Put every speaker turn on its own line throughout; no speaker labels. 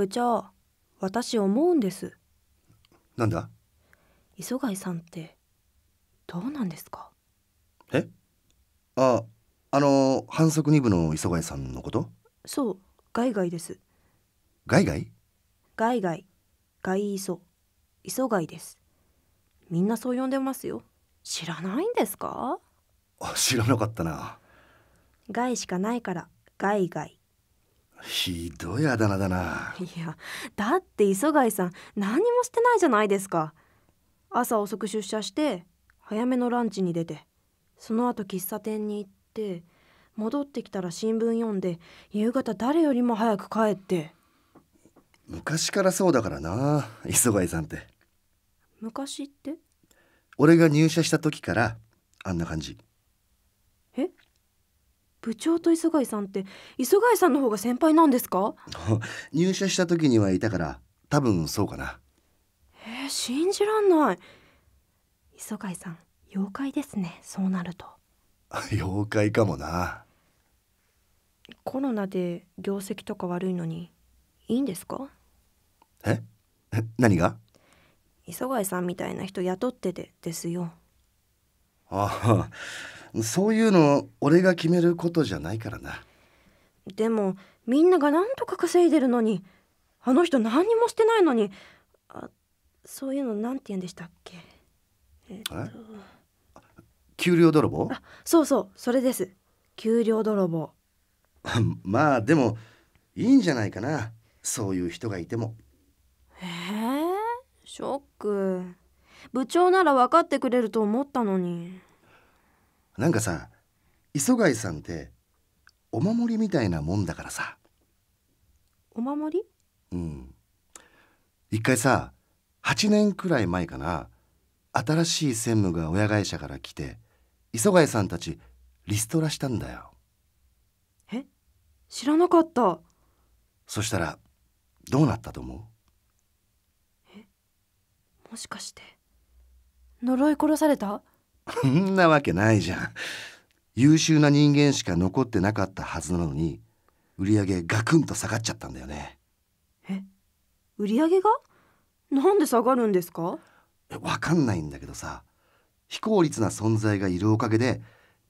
部長私思うんですなんだ磯貝さんってどうなんですか
えああの反則二部の磯貝さんのこと
そうガイガイですガイガイガイガイガイ磯磯貝ですみんなそう呼んでますよ知らないんですか
知らなかったな
害しかないから害害
ひどいあだ名だな
いやだって磯貝さん何もしてないじゃないですか朝遅く出社して早めのランチに出てその後喫茶店に行って戻ってきたら新聞読んで夕方誰よりも早く帰って
昔からそうだからな磯貝さんって
昔って
俺が入社した時からあんな感じ
部長と磯貝さんって磯貝さんの方が先輩なんですか
入社した時にはいたから多分そうかな
えー、信じらんない磯貝さん妖怪ですねそうなると
妖怪かもな
コロナで業績とか悪いのにいいんですか
え何が
磯貝さんみたいな人雇っててですよ
ああそういうの俺が決めることじゃないからな
でもみんながなんとか稼いでるのにあの人何にもしてないのにあそういうの何て言うんでしたっけえっと
給料泥棒あ
そうそうそれです給料泥棒
まあでもいいんじゃないかなそういう人がいても
へえショック部長なら分かってくれると思ったのに
なんかさ磯貝さんってお守りみたいなもんだからさお守りうん一回さ8年くらい前かな新しい専務が親会社から来て磯貝さんたちリストラしたんだよ
え知らなかった
そしたらどうなったと思う
えもしかして呪い殺された
そんなわけないじゃん。優秀な人間しか残ってなかったはずなのに、売り上げガクンと下がっちゃったんだよね。
え売り上げがなんで下がるんですか
わかんないんだけどさ、非効率な存在がいるおかげで、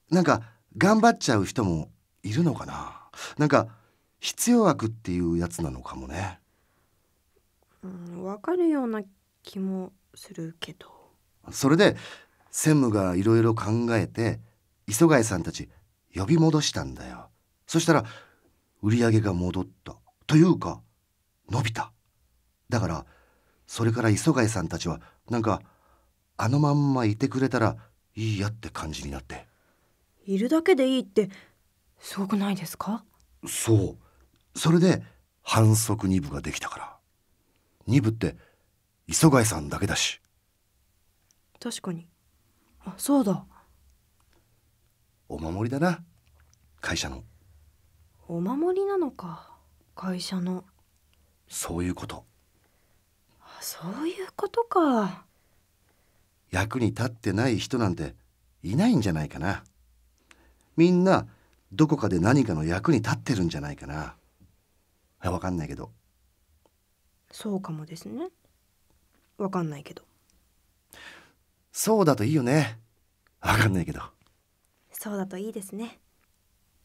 なんか頑張っちゃう人もいるのかななんか必要悪っていうやつなのかもね。
うん、わかるような気もするけど。
それで専務がいろいろ考えて磯貝さんたち呼び戻したんだよそしたら売り上げが戻ったというか伸びただからそれから磯貝さんたちはなんかあのまんまいてくれたらいいやって感じになって
いるだけでいいってすごくないですか
そうそれで反則2部ができたから2部って磯貝さんだけだし
確かにあそうだ
お守りだな会社の
お守りなのか会社の
そういうこと
そういうことか
役に立ってない人なんていないんじゃないかなみんなどこかで何かの役に立ってるんじゃないかなわかんないけど
そうかもですねわかんないけど
そうだといいよねわかんないけど
そうだといいですね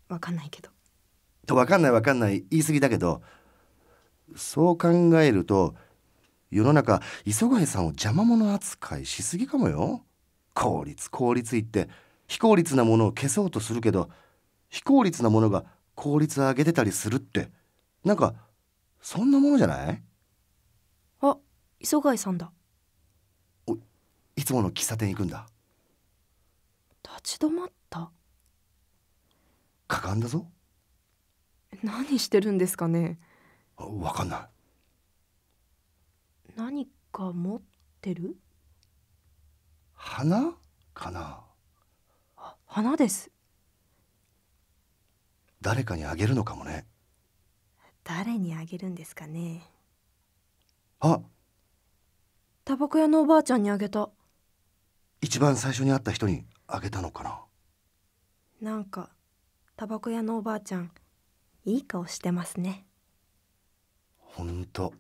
わかんないけど
とわかんないわかんない言い過ぎだけどそう考えると世の中磯貝さんを邪魔者扱いしすぎかもよ効率効率言って非効率なものを消そうとするけど非効率なものが効率上げてたりするってなんかそんなものじゃない
あ磯貝さんだ
つもの喫茶店行くんだ
立ち止まった果敢だぞ何してるんですかね
わかんない
何か持ってる花かな花です
誰かにあげるのかもね
誰にあげるんですかねあタバコ屋のおばあちゃんにあげた
一番最初に会った人にあげたのか
ななんかタバコ屋のおばあちゃんいい顔してますね
ほんと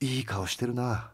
いい顔してるな